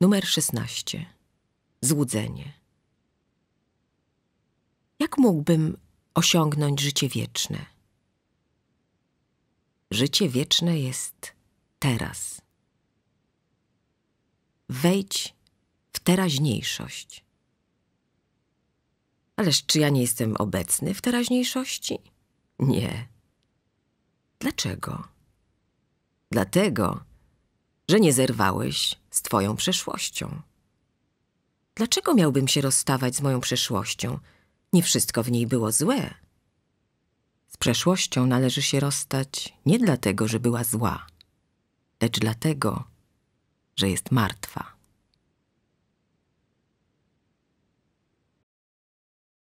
Numer 16. Złudzenie. Jak mógłbym osiągnąć życie wieczne? Życie wieczne jest teraz. Wejdź w teraźniejszość. Ależ czy ja nie jestem obecny w teraźniejszości? Nie. Dlaczego? Dlatego, że nie zerwałeś z twoją przeszłością. Dlaczego miałbym się rozstawać z moją przeszłością? Nie wszystko w niej było złe. Z przeszłością należy się rozstać nie dlatego, że była zła, lecz dlatego, że jest martwa.